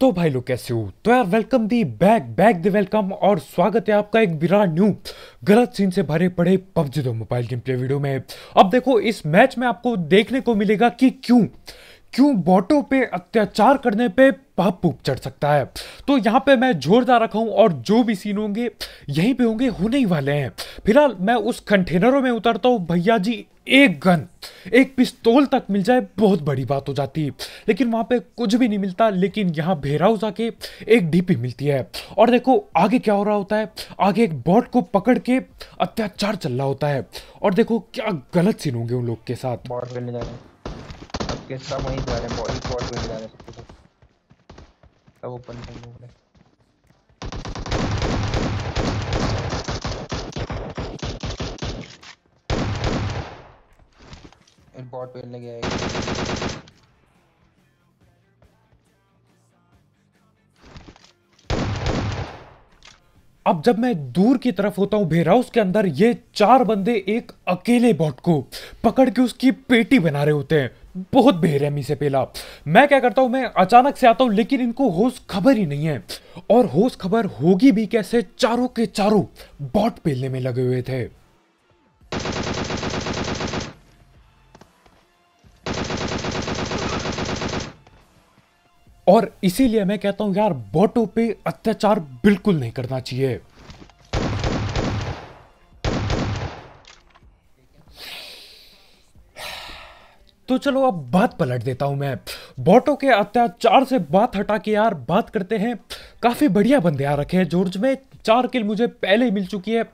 तो भाई लोग कैसे हो तो यार welcome the back back the welcome और स्वागत है आपका एक विराट न्यू गलत सीन से भरे पड़े पबजी दो मोबाइल गेम प्ले वीडियो में अब देखो इस मैच में आपको देखने को मिलेगा कि क्यों क्यों बोटों पे अत्याचार करने पे पाप चढ़ सकता है तो यहाँ पे मैं जोरदार रखा हूँ और जो भी सीन होंगे यहीं पे होंगे होने ही वाले हैं फिलहाल मैं उस कंटेनरों में उतरता हूँ भैया जी एक गन एक पिस्तौल तक मिल जाए बहुत बड़ी बात हो जाती लेकिन वहाँ पे कुछ भी नहीं मिलता लेकिन यहाँ भेराव जाके एक डीपी मिलती है और देखो आगे क्या हो रहा होता है आगे एक बोट को पकड़ के अत्याचार चल रहा होता है और देखो क्या गलत सीन होंगे उन लोग के साथ बॉट जा रहे हैं सब वहीं जा रहे हैं बॉट जा रहे हैं सब ओपन एयरपोर्ट पे लगे आएगी अब जब मैं दूर की तरफ होता हूं भेराउस के अंदर ये चार बंदे एक अकेले बॉट को पकड़ के उसकी पेटी बना रहे होते हैं बहुत बेरहमी से पेला मैं क्या करता हूं मैं अचानक से आता हूं लेकिन इनको होश खबर ही नहीं है और होश खबर होगी भी कैसे चारों के चारों बॉट पेलने में लगे हुए थे और इसीलिए मैं कहता हूं यार बोटों पे अत्याचार बिल्कुल नहीं करना चाहिए तो चलो अब बात पलट देता हूं मैं बोटों के अत्याचार से बात हटा के यार बात करते हैं काफ़ी बढ़िया बंदे आ रखे हैं जॉर्ज में चार किल मुझे पहले ही मिल चुकी है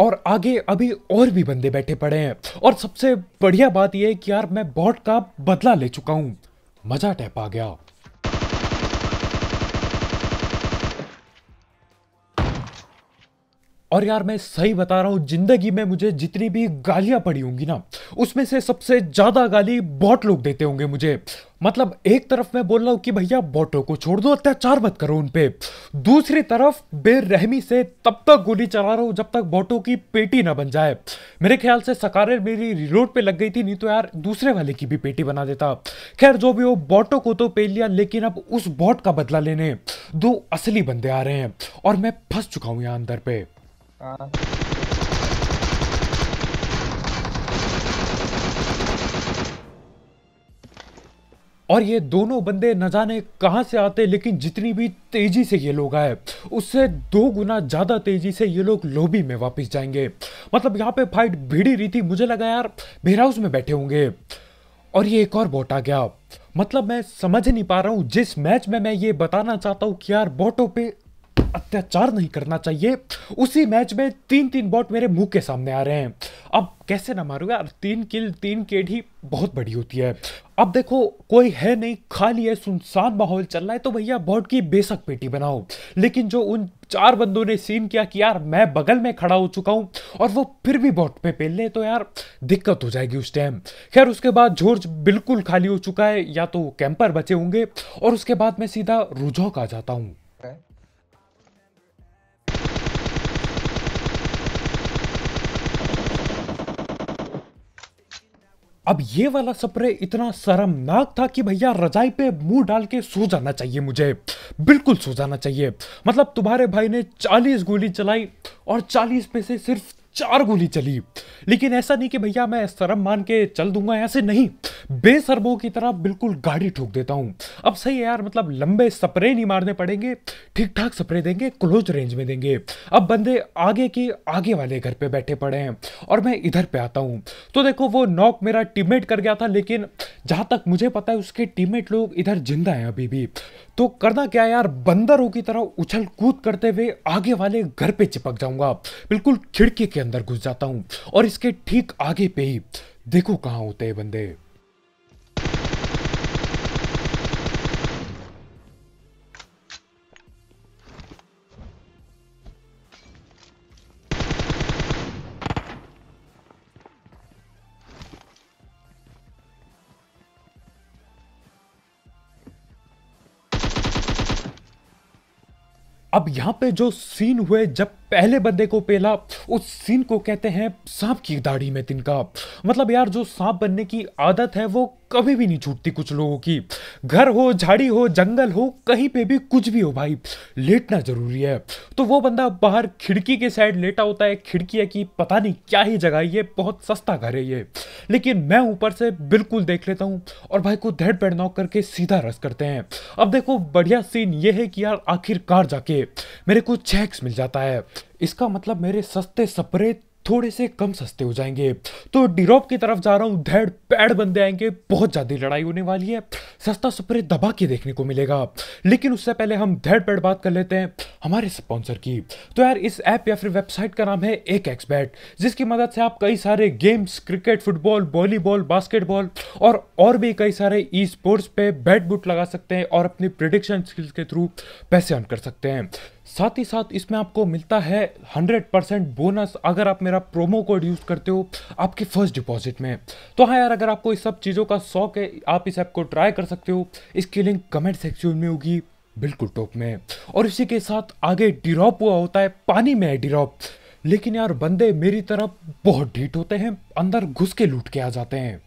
और आगे अभी और भी बंदे बैठे पड़े हैं और सबसे बढ़िया बात यह है कि यार मैं बॉट का बदला ले चुका हूं मजा टैप आ गया और यार मैं सही बता रहा हूँ जिंदगी में मुझे जितनी भी गालियाँ पड़ी होंगी ना उसमें से सबसे ज़्यादा गाली बहुत लोग देते होंगे मुझे मतलब एक तरफ मैं बोल रहा हूँ कि भैया बॉटों को छोड़ दो अत्याचार मत करो उन पे दूसरी तरफ बेरहमी से तब तक गोली चला रहा हूँ जब तक बॉटों की पेटी ना बन जाए मेरे ख्याल से सकारे मेरी रिलोड पे लग गई थी नहीं तो यार दूसरे वाले की भी पेटी बना देता खैर जो भी हो बॉटों को तो पे लिया लेकिन अब उस बॉट का बदला लेने दो असली बंदे आ रहे हैं और मैं फंस चुका हूँ यहाँ अंदर पे हाँ। और ये दोनों बंदे न जाने कहां से आते लेकिन जितनी भी तेजी से ये लोग आए उससे दो गुना ज़्यादा तेजी से ये लोग लोबी में वापस जाएंगे मतलब यहाँ पे फाइट भीड़ी रही थी मुझे लगा यार मेरा में बैठे होंगे और ये एक और बोट आ गया मतलब मैं समझ नहीं पा रहा हूँ जिस मैच में मैं ये बताना चाहता हूँ कि यार बोटों पे अत्याचार नहीं करना चाहिए उसी मैच में तीन तीन बॉट मेरे मुंह के सामने आ रहे हैं अब कैसे ना मारूंगा यार तीन किल तीन केडी ही बहुत बड़ी होती है अब देखो कोई है नहीं खाली है सुनसान माहौल चल रहा है तो भैया बॉट की बेसक पेटी बनाओ लेकिन जो उन चार बंदों ने सीन किया कि यार मैं बगल में खड़ा हो चुका हूँ और वो फिर भी बॉट पे पेल ले तो यार दिक्कत हो जाएगी उस टाइम खैर उसके बाद जॉर्ज बिल्कुल खाली हो चुका है या तो कैंपर बचे होंगे और उसके बाद मैं सीधा रुझौक आ जाता हूँ अब ये वाला सप्रे इतना शर्मनाक था कि भैया रजाई पे मुंह डाल के सो जाना चाहिए मुझे बिल्कुल सो जाना चाहिए मतलब तुम्हारे भाई ने 40 गोली चलाई और 40 पे से सिर्फ चार गोली चली लेकिन ऐसा नहीं कि भैया मैं शर्म मान के चल दूंगा ऐसे नहीं बेसरबों की तरह बिल्कुल गाड़ी ठोक देता हूँ अब सही है यार मतलब लंबे स्प्रे नहीं मारने पड़ेंगे ठीक ठाक स्प्रे देंगे क्लोज रेंज में देंगे अब बंदे आगे की आगे वाले घर पे बैठे पड़े हैं और मैं इधर पे आता हूँ तो देखो वो नॉक मेरा टीममेट कर गया था लेकिन जहां तक मुझे पता है उसके टीममेट लोग इधर जिंदा है अभी भी तो करना क्या यार बंदरों की तरह उछल कूद करते हुए आगे वाले घर पे चिपक जाऊंगा बिल्कुल खिड़की के अंदर घुस जाता हूँ और इसके ठीक आगे पे ही देखो कहाँ होते हैं बंदे अब यहाँ पे जो सीन हुए जब पहले बंदे को पेला उस सीन को कहते हैं सांप की दाढ़ी में तिनका मतलब यार जो सांप बनने की आदत है वो कभी भी नहीं छूटती कुछ लोगों की घर हो झाड़ी हो जंगल हो कहीं पे भी कुछ भी हो भाई लेटना जरूरी है तो वो बंदा बाहर खिड़की के साइड लेटा होता है खिड़की है कि पता नहीं क्या ही जगह ये बहुत सस्ता घर है ये लेकिन मैं ऊपर से बिल्कुल देख लेता हूँ और भाई को धेड़ पेड़ नौक करके सीधा रस करते हैं अब देखो बढ़िया सीन ये है कि यार आखिरकार जाके मेरे को चेक्स मिल जाता है इसका मतलब मेरे सस्ते सपरे थोड़े से कम सस्ते हो जाएंगे तो डिरोप की तरफ जा रहा हूँ धैड़ पैड़ बंदे आएंगे बहुत ज़्यादा लड़ाई होने वाली है सस्ता स्प्रे दबा के देखने को मिलेगा लेकिन उससे पहले हम धैड़ पैड़ बात कर लेते हैं हमारे स्पॉन्सर की तो यार इस ऐप या फिर वेबसाइट का नाम है एक एक्सपैट जिसकी मदद से आप कई सारे games cricket football volleyball basketball और और भी कई सारे ई स्पोर्ट्स पे बैट बुट लगा सकते हैं और अपनी प्रिडिक्शन स्किल्स के थ्रू पैसे अर्न कर सकते हैं साथ ही साथ इसमें आपको मिलता है 100% बोनस अगर आप मेरा प्रोमो कोड यूज़ करते हो आपके फर्स्ट डिपॉजिट में तो हाँ यार अगर आपको इस सब चीज़ों का शौक है आप इस ऐप को ट्राई कर सकते हो इसकी लिंक कमेंट सेक्शन में होगी बिल्कुल टॉप में और इसी के साथ आगे डिरॉप हुआ होता है पानी में है डिरॉप लेकिन यार बंदे मेरी तरफ बहुत ढीट होते हैं अंदर घुस के लूट के आ जाते हैं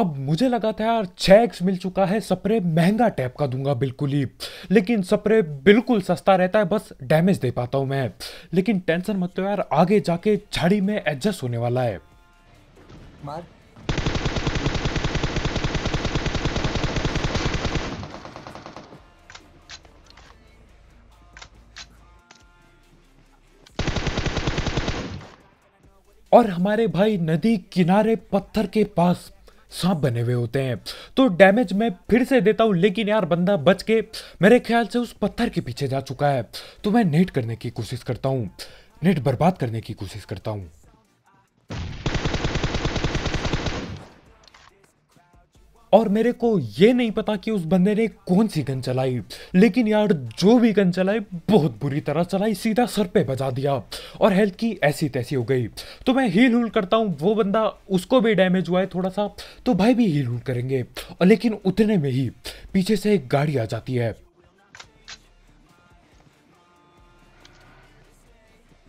अब मुझे लगा था यार छः एक्स मिल चुका है स्प्रे महंगा टैप का दूंगा बिल्कुल ही लेकिन स्प्रे बिल्कुल सस्ता रहता है बस डैमेज दे पाता हूँ मैं लेकिन टेंशन मत लो यार आगे जाके झाड़ी में एडजस्ट होने वाला है मार और हमारे भाई नदी किनारे पत्थर के पास सांप बने हुए होते हैं तो डैमेज मैं फिर से देता हूँ लेकिन यार बंदा बच के मेरे ख्याल से उस पत्थर के पीछे जा चुका है तो मैं नेट करने की कोशिश करता हूँ नेट बर्बाद करने की कोशिश करता हूँ और मेरे को ये नहीं पता कि उस बंदे ने कौन सी गन चलाई लेकिन यार जो भी गन चलाई बहुत बुरी तरह चलाई सीधा सर पे बजा दिया और हेल्थ की ऐसी तैसी हो गई तो मैं हील हुल करता हूँ वो बंदा उसको भी डैमेज हुआ है थोड़ा सा तो भाई भी हील हुल करेंगे और लेकिन उतने में ही पीछे से एक गाड़ी आ जाती है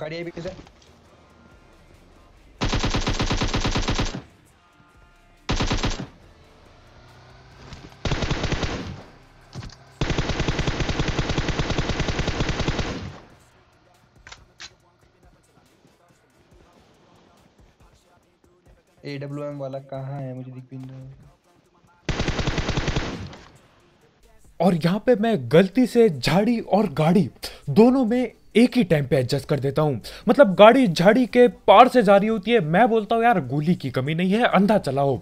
गाड़ी भी सर ए वाला कहाँ है मुझे दिख भी नहीं और यहाँ पे मैं गलती से झाड़ी और गाड़ी दोनों में एक ही टाइम पे एडजस्ट कर देता हूँ मतलब गाड़ी झाड़ी के पार से जा रही होती है मैं बोलता हूँ यार गोली की कमी नहीं है अंधा चलाओ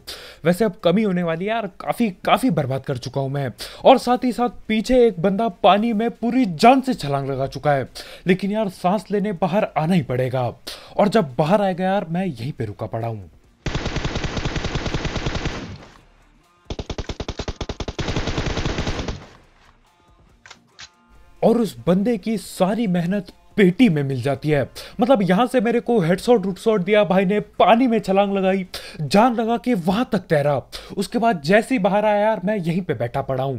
वैसे अब कमी होने वाली है यार काफ़ी काफ़ी बर्बाद कर चुका हूँ मैं और साथ ही साथ पीछे एक बंदा पानी में पूरी जान से छलांग लगा चुका है लेकिन यार सांस लेने बाहर आना ही पड़ेगा और जब बाहर आएगा यार मैं यहीं पर रुका पड़ा हूँ और उस बंदे की सारी मेहनत पेटी में मिल जाती है मतलब यहां से मेरे को हेडसॉट रुटसॉट दिया भाई ने पानी में छलांग लगाई जान लगा कि वहां तक तैरा उसके बाद जैसे ही बाहर आया यार मैं यहीं पे बैठा पड़ा हूं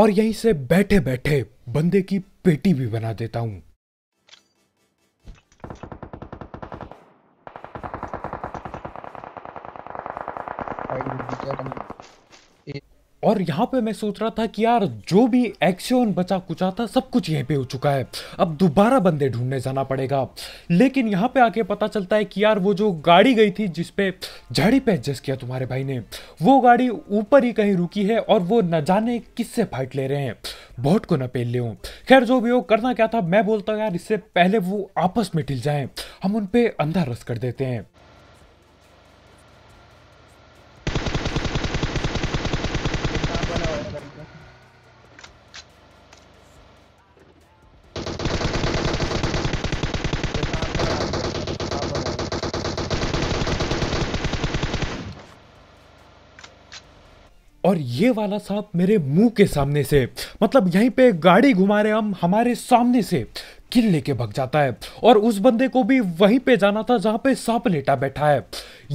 और यहीं से बैठे बैठे बंदे की पेटी भी बना देता हूं Thank और यहाँ पे मैं सोच रहा था कि यार जो भी एक्शन बचा कुचा था सब कुछ यहीं पे हो चुका है अब दोबारा बंदे ढूंढने जाना पड़ेगा लेकिन यहाँ पे आके पता चलता है कि यार वो जो गाड़ी गई थी जिसपे झाड़ी पे एडजस्ट किया तुम्हारे भाई ने वो गाड़ी ऊपर ही कहीं रुकी है और वो न जाने किससे फाइट ले रहे हैं बोट को न पेल ले खैर जो भी हो करना क्या था मैं बोलता हूँ यार इससे पहले वो आपस में टिल जाए हम उन पर अंधा रस कर देते हैं और ये वाला सांप मेरे मुंह के सामने से मतलब यहीं पे गाड़ी घुमा रहे हम हमारे सामने से किल लेके भग जाता है और उस बंदे को भी वहीं पे जाना था जहाँ पे सांप लेटा बैठा है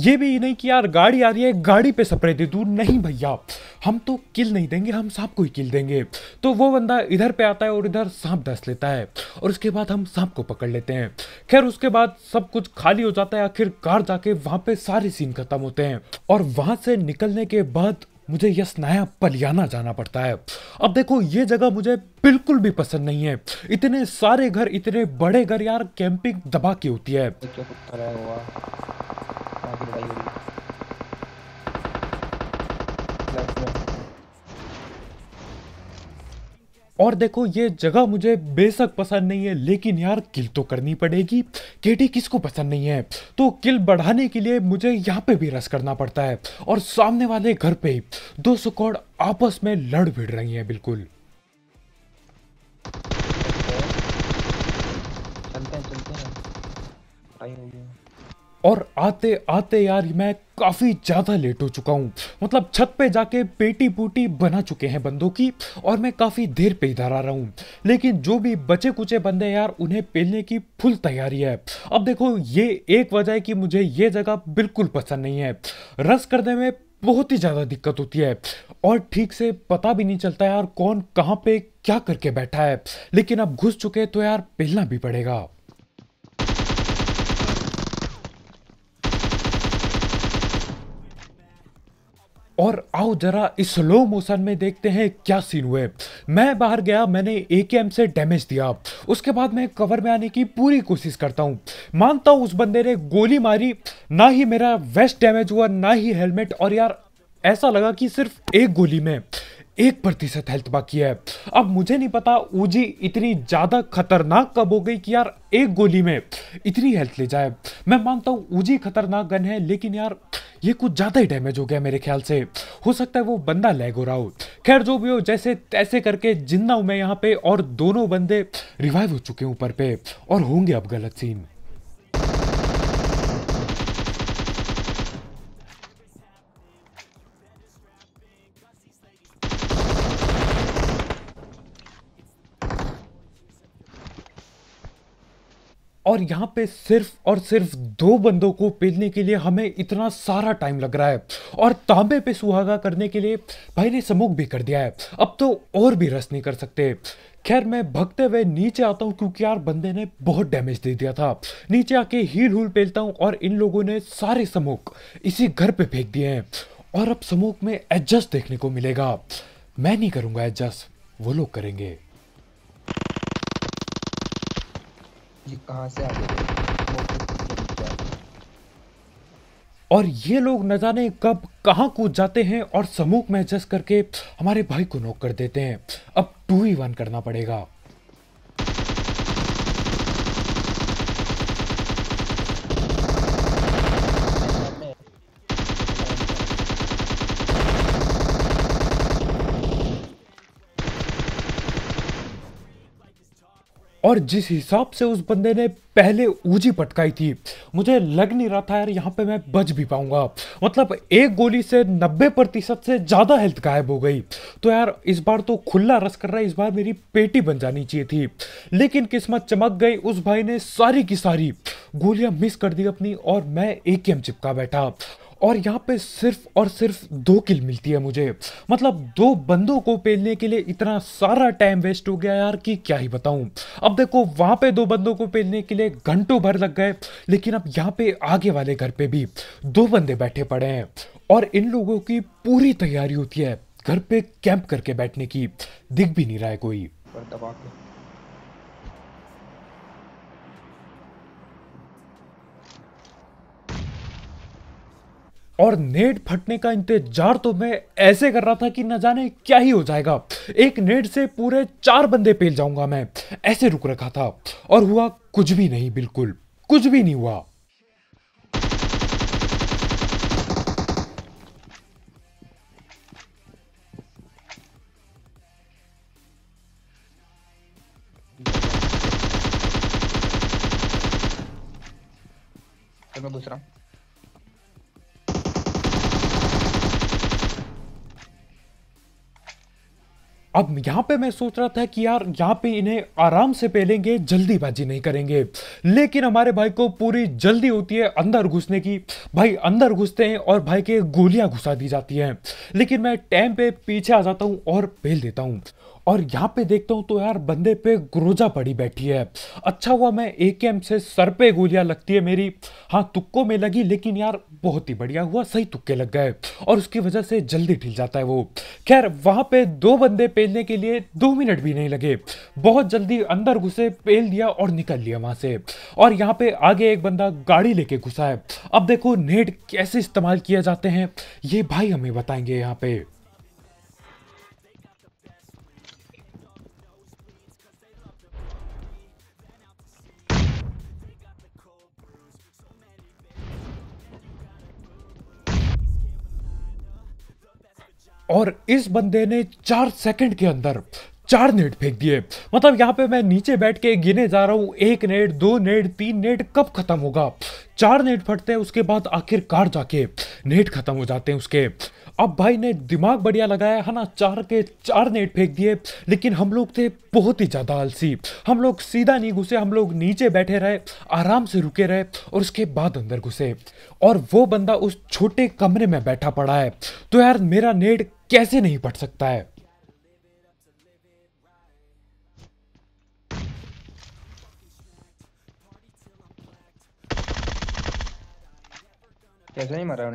ये भी नहीं कि यार गाड़ी आ रही है गाड़ी पे सप्रे दे दूर नहीं भैया हम तो किल नहीं देंगे हम सांप को ही किल देंगे तो वो बंदा इधर पे आता है और इधर सांप दस लेता है और उसके बाद हम सांप को पकड़ लेते हैं खैर उसके बाद सब कुछ खाली हो जाता है आखिर कार जाके वहाँ पे सारे सीन खत्म होते हैं और वहाँ से निकलने के बाद मुझे यस नया पलियाना जाना पड़ता है अब देखो ये जगह मुझे बिल्कुल भी पसंद नहीं है इतने सारे घर इतने बड़े घर यार कैंपिंग दबा की होती है और देखो ये जगह मुझे बेशक पसंद नहीं है लेकिन यार किल तो करनी पड़ेगी केटी किसको पसंद नहीं है तो किल बढ़ाने के लिए मुझे यहाँ पे भी रस करना पड़ता है और सामने वाले घर पे दो सुकौड़ आपस में लड़ भिड़ रही हैं बिल्कुल चलते हैं चलते हैं और आते आते यार मैं काफ़ी ज़्यादा लेट हो चुका हूँ मतलब छत पे जाके पेटी पूटी बना चुके हैं बंदों की और मैं काफ़ी देर पे इधर आ रहा हूँ लेकिन जो भी बचे कुचे बंदे यार उन्हें पेलने की फुल तैयारी है अब देखो ये एक वजह है कि मुझे ये जगह बिल्कुल पसंद नहीं है रस करने में बहुत ही ज़्यादा दिक्कत होती है और ठीक से पता भी नहीं चलता यार कौन कहाँ पे क्या करके बैठा है लेकिन अब घुस चुके तो यार पेलना भी पड़ेगा और आओ जरा इस स्लो मोशन में देखते हैं क्या सीन हुए मैं बाहर गया मैंने ए के एम से डैमेज दिया उसके बाद मैं कवर में आने की पूरी कोशिश करता हूँ मानता हूँ उस बंदे ने गोली मारी ना ही मेरा वेस्ट डैमेज हुआ ना ही हेलमेट और यार ऐसा लगा कि सिर्फ एक गोली में एक प्रतिशत हेल्थ बाकी है अब मुझे नहीं पता ऊजी इतनी ज़्यादा खतरनाक कब हो गई कि यार एक गोली में इतनी हेल्थ ले जाए मैं मानता हूँ ऊजी खतरनाक गन है लेकिन यार ये कुछ ज़्यादा ही डैमेज हो गया मेरे ख्याल से हो सकता है वो बंदा लैग हो रहा हो खैर जो भी हो जैसे तैसे करके जिंदा हूं मैं यहाँ पे और दोनों बंदे रिवाइव हो चुके हैं ऊपर पे और होंगे अब गलत सीन और यहाँ पे सिर्फ और सिर्फ दो बंदों को पेलने के लिए हमें इतना सारा टाइम लग रहा है और तांबे पे सुहागा करने के लिए भाई ने समुख भी कर दिया है अब तो और भी रस नहीं कर सकते खैर मैं भगते हुए नीचे आता हूँ क्योंकि यार बंदे ने बहुत डैमेज दे दिया था नीचे आके हील हूल पेलता हूँ और इन लोगों ने सारे समुख इसी घर पे फेंक दिए हैं और अब समुख में एडजस्ट देखने को मिलेगा मैं नहीं करूँगा एडजस्ट वो लोग करेंगे ये कहाँ से आ गए और ये लोग न जाने कब कहाँ कूद जाते हैं और समूह में जस करके हमारे भाई को नोक कर देते हैं अब टू ही वन करना पड़ेगा और जिस हिसाब से उस बंदे ने पहले ऊजी पटकाई थी मुझे लग नहीं रहा था यार यहाँ पे मैं बच भी पाऊंगा मतलब एक गोली से 90 प्रतिशत से ज़्यादा हेल्थ गायब हो गई तो यार इस बार तो खुला रस कर रहा है इस बार मेरी पेटी बन जानी चाहिए थी लेकिन किस्मत चमक गई उस भाई ने सारी की सारी गोलियां मिस कर दी अपनी और मैं एक चिपका बैठा और यहाँ पे सिर्फ और सिर्फ दो किल मिलती है मुझे मतलब दो बंदों को पेलने के लिए इतना सारा टाइम वेस्ट हो गया यार कि क्या ही बताऊं अब देखो वहां पे दो बंदों को पेलने के लिए घंटों भर लग गए लेकिन अब यहाँ पे आगे वाले घर पे भी दो बंदे बैठे पड़े हैं और इन लोगों की पूरी तैयारी होती है घर पे कैंप करके बैठने की दिख भी नहीं रहा है कोई पर दबा के और नेट फटने का इंतजार तो मैं ऐसे कर रहा था कि न जाने क्या ही हो जाएगा एक नेट से पूरे चार बंदे पेल जाऊंगा मैं ऐसे रुक रखा था और हुआ कुछ भी नहीं बिल्कुल कुछ भी नहीं हुआ दूसरा अब यहाँ पे मैं सोच रहा था कि यार यहाँ पे इन्हें आराम से पहलेंगे जल्दीबाजी नहीं करेंगे लेकिन हमारे भाई को पूरी जल्दी होती है अंदर घुसने की भाई अंदर घुसते हैं और भाई के गोलियां घुसा दी जाती हैं लेकिन मैं टाइम पे पीछे आ जाता हूँ और पहल देता हूँ और यहाँ पे देखता हूँ तो यार बंदे पे ग्रोजा पड़ी बैठी है अच्छा हुआ मैं ए के एम से सर पे गोलियाँ लगती है मेरी हाँ तुक्कों में लगी लेकिन यार बहुत ही बढ़िया हुआ सही तुक्के लग गए और उसकी वजह से जल्दी ढिल जाता है वो खैर वहाँ पे दो बंदे पेलने के लिए दो मिनट भी नहीं लगे बहुत जल्दी अंदर घुसे पेल दिया और निकल लिया वहाँ से और यहाँ पे आगे एक बंदा गाड़ी लेके घुसा है अब देखो नेट कैसे इस्तेमाल किए जाते हैं ये भाई हमें बताएंगे यहाँ पे और इस बंदे ने चार सेकंड के अंदर चार नेट फेंक दिए मतलब यहाँ पे मैं नीचे बैठ के गिने जा रहा हूँ एक नेट दो नेट तीन नेट कब खत्म होगा चार नेट फटते हैं उसके बाद आखिरकार जाके नेट खत्म हो जाते हैं उसके अब भाई ने दिमाग बढ़िया लगाया है ना चार के चार नेट फेंक दिए लेकिन हम लोग थे बहुत ही ज़्यादा आलसी हम लोग सीधा नहीं घुसे हम लोग नीचे बैठे रहे आराम से रुके रहे और उसके बाद अंदर घुसे और वो बंदा उस छोटे कमरे में बैठा पड़ा है तो यार मेरा नेट कैसे नहीं पढ़ सकता है कैसे नहीं मरा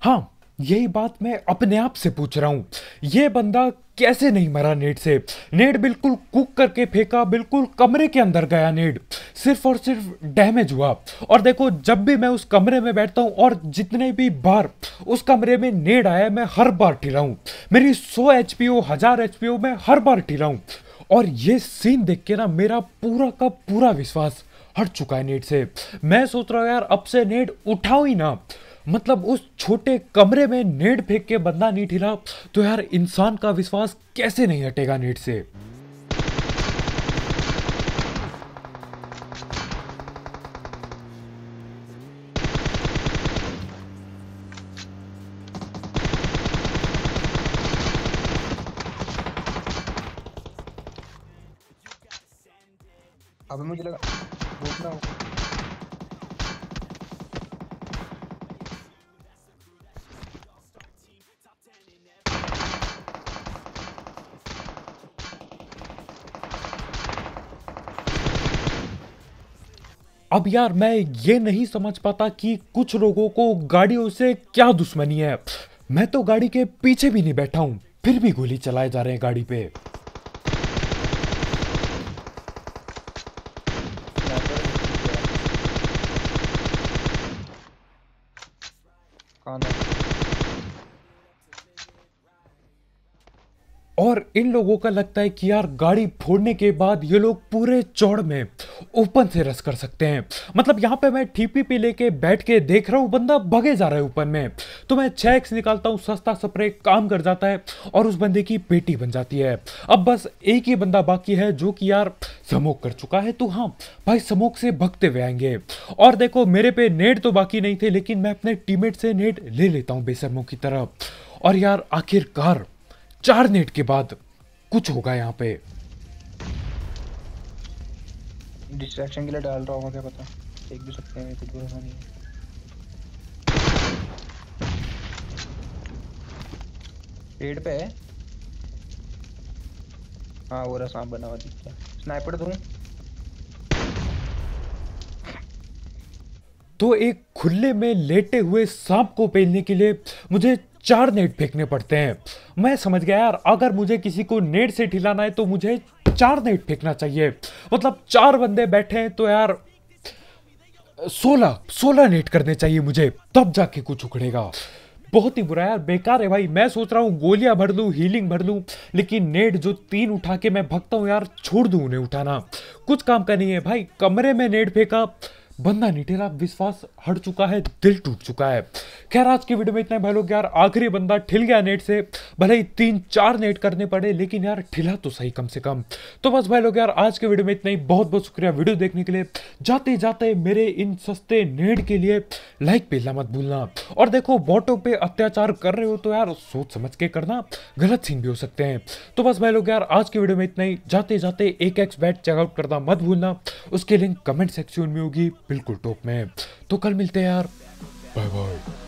हाँ यही बात मैं अपने आप से पूछ रहा हूँ ये बंदा कैसे नहीं मरा नेट से नेट बिल्कुल कुक करके फेंका बिल्कुल कमरे के अंदर गया नेट सिर्फ और सिर्फ डैमेज हुआ और देखो जब भी मैं उस कमरे में बैठता हूँ और जितने भी बार उस कमरे में नेट आया मैं हर बार ठिला हूँ मेरी सौ एच पी ओ हज़ार एच पी ओ मैं हर बार ठीरा हूँ और ये सीन देख के ना मेरा पूरा का पूरा विश्वास हट चुका है नेट से मैं सोच रहा हूँ यार अब से नेट उठाओ ही ना मतलब उस छोटे कमरे में नेट फेंक के बंदा नहीं हिला तो यार इंसान का विश्वास कैसे नहीं हटेगा नेट से अब मुझे लगा अब यार मैं ये नहीं समझ पाता कि कुछ लोगों को गाड़ियों से क्या दुश्मनी है मैं तो गाड़ी के पीछे भी नहीं बैठा हूँ फिर भी गोली चलाए जा रहे हैं गाड़ी पे और इन लोगों का लगता है कि यार गाड़ी फोड़ने के बाद ये लोग पूरे चौड़ में ओपन से रस कर सकते हैं मतलब यहाँ पे मैं टीपी पे लेके बैठ के देख रहा हूँ बंदा भगे जा रहा है ओपन में तो मैं छः एक्स निकालता हूँ सस्ता स्प्रे काम कर जाता है और उस बंदे की पेटी बन जाती है अब बस एक ही बंदा बाकी है जो कि यार समोक कर चुका है तो हाँ भाई समोक से भगते हुए आएंगे और देखो मेरे पे नेट तो बाकी नहीं थे लेकिन मैं अपने टीमेट से नेट ले लेता हूँ बेसरमो की तरफ और यार आखिरकार चार नेट के बाद कुछ होगा यहाँ पे डिस्ट्रैक्शन के लिए डाल रहा हूँ क्या पता देख भी सकते हैं कुछ बुरा नहीं पेड़ पे है हाँ वो रहा सांप बना हुआ दिख दिखता स्नाइपर दूँ तो एक खुले में लेटे हुए सांप को पेलने के लिए मुझे चार नेट फेंकने पड़ते हैं मैं समझ गया यार अगर मुझे किसी को नेट से ठिलाना है तो मुझे चार नेट फेंकना चाहिए मतलब चार बंदे बैठे हैं तो यार सोलह सोलह नेट करने चाहिए मुझे तब जाके कुछ उखड़ेगा बहुत ही बुरा यार बेकार है भाई मैं सोच रहा हूँ गोलियां भर लूँ हीलिंग भर लूँ लेकिन नेट जो तीन उठा के मैं भगता हूँ यार छोड़ दूँ उन्हें उठाना कुछ काम का नहीं है भाई कमरे में नेट फेंका बंदा नहीं ठेरा विश्वास हट चुका है दिल टूट चुका है खैर आज की वीडियो में इतना भाई लोग यार आखिरी बंदा ठिल गया नेट से भले ही तीन चार नेट करने पड़े लेकिन यार ठिला तो सही कम से कम तो बस भाई लोग यार आज के वीडियो में इतना ही बहुत बहुत शुक्रिया वीडियो देखने के लिए जाते जाते मेरे इन सस्ते नेट के लिए लाइक पे मत भूलना और देखो वोटों पर अत्याचार कर रहे हो तो यार सोच समझ के करना गलत सीन भी हो सकते हैं तो बस भाई लोग यार आज की वीडियो में इतना ही जाते जाते एक एक्स बैट चेकआउट करना मत भूलना उसके लिंक कमेंट सेक्शन में होगी बिल्कुल टॉप तो में तो कल मिलते हैं यार बाय बाय